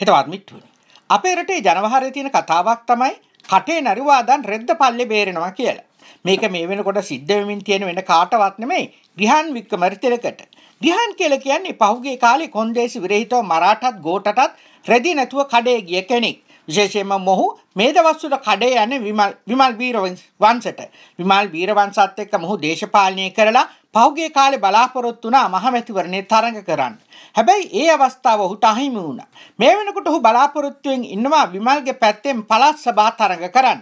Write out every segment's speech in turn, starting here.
හෙතවත් මිට්ටුවනි. අපේ රටේ ජනවහරේ තියෙන කතාවක් තමයි කටේ නරිවාදන් රෙද්ද පල්ලෙ බේරෙනවා කියලා. මේක මේ වෙනකොට සිද්ධ වෙමින් තියෙන වෙන කාටවත් නෙමෙයි ගිහන් වික්‍රමරිතිලකට. ගිහන් කියලා කියන්නේ පහුගිය කාලේ කොන්දේසි විරහිතව මරාටත් ගෝටටත් රෙදි නැතුව කඩේ ගිය කෙනෙක්. විශේෂයෙන්ම මොහු මේ දවස්වල කඩේ යන්නේ විමල් විමල් වීරවංශට. විමල් වීරවංශත් එක්ක මොහු දේශපාලනය කරලා පහුගේ කාලේ බලාපොරොත්තු වුණා මහමැතිවරණේ තරඟ කරන්න. හැබැයි ඒ අවස්ථාව ඔහුට අහිමි වුණා. මේ වෙනකොට ඔහු බලාපොරොත්තුෙන් ඉන්නවා විමල්ගේ පැත්තෙන් පළාත් සභා තරඟ කරන්න.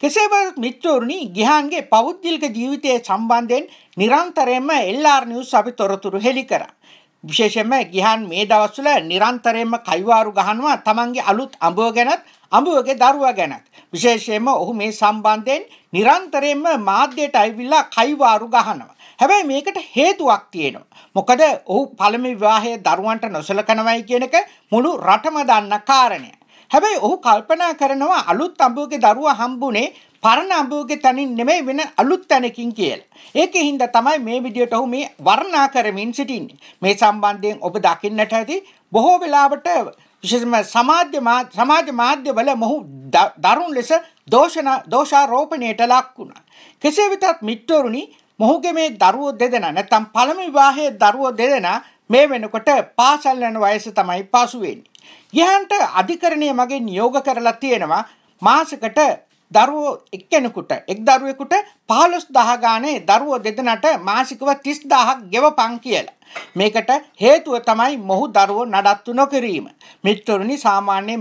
කෙසේ වෙතත් මිත්‍රවරුනි ගිහාන්ගේ පෞද්ගලික ජීවිතයේ සම්බන්ධයෙන් නිරන්තරයෙන්ම LR News අපි තොරතුරු හෙළි කරා. විශේෂයෙන්ම ගිහාන් මේ දවස්වල නිරන්තරයෙන්ම කයිවාරු ගහනවා තමන්ගේ අලුත් අඹුව ගැනත් අඹුවගේ දරුවා ගැනත්. විශේෂයෙන්ම ඔහු මේ සම්බන්ධයෙන් නිරන්තරයෙන්ම මාධ්‍යයට ඇවිල්ලා කයිවාරු ගහනවා. හැබැයි මේකට හේතුවක් තියෙනවා. මොකද ඔහු පළමි විවාහයේ දරුවන්ට නොසලකනවයි කියනක මුළු රටම දන්න කාරණය. හැබැයි ඔහු කල්පනා කරනවා අලුත් අඹුවගේ දරුවා හම්බුනේ පරණ අඹුවගේ තනින් නෙමෙයි වෙන අලුත් තැනකින් කියලා. ඒකේ හින්දා තමයි මේ විදියට ඔහු මේ වර්ණනා කරමින් සිටින්නේ. මේ සම්බන්ධයෙන් ඔබ දකින්නට ඇති බොහෝ වෙලාවට විශේෂම සමාජ්‍ය සමාජ මාධ්‍යවල මොහු දරුණු ලෙස දෝෂණ දෝෂාරෝපණයට ලක් වුණා. කෙසේ වෙතත් මිත්‍රරුනි මොහුගේ මේ දරුවෝ දෙදෙනා නැත්නම් පළමු විවාහයේ දරුවෝ දෙදෙනා මේ වෙනකොට පාසල් යන වයස තමයි පාසු වෙන්නේ. යහන්ට අධිකරණය මගේ නියෝග කරලා තියෙනවා මාසකට දරුවෝ එක්කෙනෙකුට එක් දරුවෙකුට පහළොස් දහ ගානේ දරුවෝ දෙදෙනට මාසිකව තිස් දහක් ගෙවපන් කියලා. මේකට හේතුව තමයි මොහු දරුවෝ නඩත්තු නොකිරීම. මිත්‍රවරුනි සාමාන්‍යයෙන්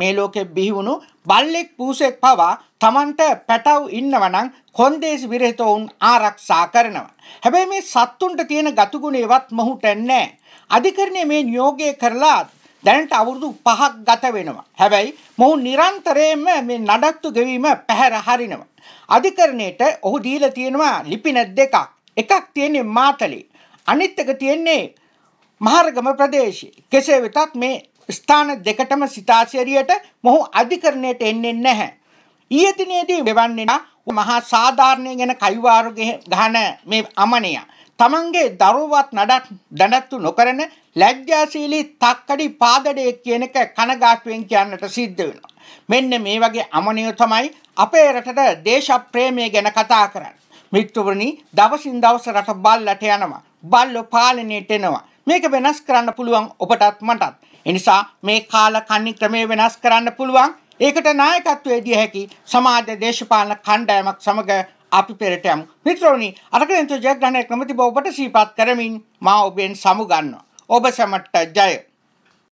මේ ලෝකෙ බිහිවුණු බල්ලෙක් පූසෙක් පවා Tamanට පැටව් ඉන්නවනම් කොන්දේසි විරහිතවුන් ආරක්ෂා කරනවා. හැබැයි මේ සත්තුන්ට තියෙන ගතුගුණේවත් මොහුට නැහැ. අධිකරණය මේ නියෝගය කරලා දැනට අවුරුදු 5ක් ගත වෙනවා. හැබැයි මොහු නිරන්තරයෙන්ම මේ නඩත්තු ගෙවීම පැහැර හරිනවා. අධිකරණයට ඔහු දීලා තියෙනවා ලිපින දෙකක්. එකක් තියෙන්නේ මාතලේ. අනිත් එක තියෙන්නේ මහරගම ප්‍රදේශයේ. කෙසේ වෙතත් මේ ස්ථාන දෙකටම සිතාසිරියට මොහු අධිකරණයට එන්නේ නැහැ. ඊයේ දිනේදී මෙවන්නේ මහා සාධාරණය ගැන කයිවාරු ගහන මේ අමනයා තමන්ගේ දරුවත් නඩත් දැනත්තු නොකරන ලැජ්ජාශීලී තක්කඩි පාදඩේ කියන එක කනගාටුවෙන් කියන්නට සිද්ධ වෙනවා. මෙන්න මේ වගේ අමනිය තමයි අපේ රටට දේශප්‍රේමය ගැන කතා කරන්න. මිත්‍රවරණි දවසින් දවස රට බල්ලට යනවා. බල්ලෝ පාලනයට එනවා. මේක වෙනස් කරන්න පුළුවන් ඔබටත් මටත්. එනිසා මේ කාල කන්නි ක්‍රමය වෙනස් කරන්න පුළුවන්. ඒකට නායකත්වයේ දිය හැකි සමාජ දේශපාලන කණ්ඩායමක් සමග අපි පෙරටයම් මිත්‍රෝනි අරකරෙන්තු ජයග්‍රහණය කැමති බව ඔබට සීපත් කරමින් මා ඔබෙන් සමුගන්නවා. ඔබ සැමට ජය.